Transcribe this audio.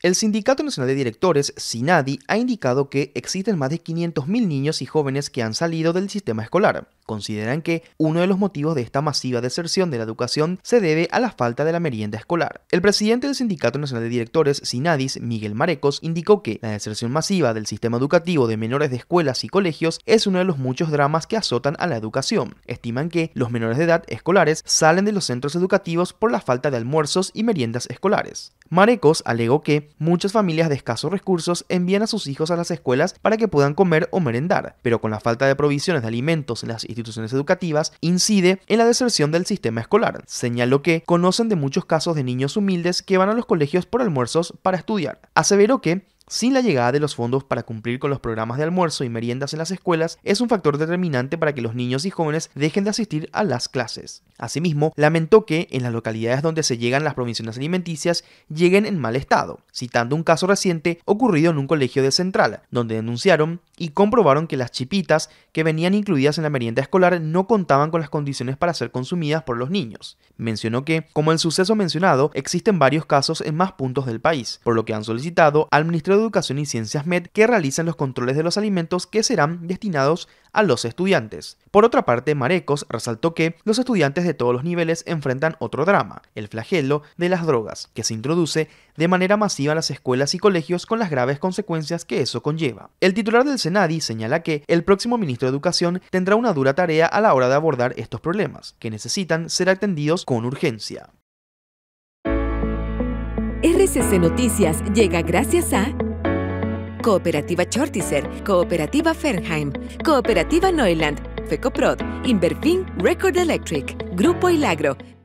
El Sindicato Nacional de Directores, SINADI, ha indicado que existen más de 500.000 niños y jóvenes que han salido del sistema escolar. Consideran que uno de los motivos de esta masiva deserción de la educación se debe a la falta de la merienda escolar. El presidente del Sindicato Nacional de Directores, SINADIS, Miguel Marecos, indicó que la deserción masiva del sistema educativo de menores de escuelas y colegios es uno de los muchos dramas que azotan a la educación. Estiman que los menores de edad escolares salen de los centros educativos por la falta de almuerzos y meriendas escolares. Marecos alegó que muchas familias de escasos recursos envían a sus hijos a las escuelas para que puedan comer o merendar, pero con la falta de provisiones de alimentos en las instituciones educativas incide en la deserción del sistema escolar. Señaló que conocen de muchos casos de niños humildes que van a los colegios por almuerzos para estudiar. Aseveró que sin la llegada de los fondos para cumplir con los programas de almuerzo y meriendas en las escuelas, es un factor determinante para que los niños y jóvenes dejen de asistir a las clases. Asimismo, lamentó que en las localidades donde se llegan las provisiones alimenticias lleguen en mal estado, citando un caso reciente ocurrido en un colegio de Central, donde denunciaron y comprobaron que las chipitas que venían incluidas en la merienda escolar no contaban con las condiciones para ser consumidas por los niños. Mencionó que, como el suceso mencionado, existen varios casos en más puntos del país, por lo que han solicitado al Ministerio Educación y Ciencias Med que realizan los controles de los alimentos que serán destinados a los estudiantes. Por otra parte, Marecos resaltó que los estudiantes de todos los niveles enfrentan otro drama, el flagelo de las drogas, que se introduce de manera masiva a las escuelas y colegios con las graves consecuencias que eso conlleva. El titular del Senadi señala que el próximo ministro de Educación tendrá una dura tarea a la hora de abordar estos problemas, que necesitan ser atendidos con urgencia. RCC Noticias llega gracias a... Cooperativa Chortizer, Cooperativa Fernheim, Cooperativa Neuland, FECOPROD, Inverfin Record Electric, Grupo Ilagro,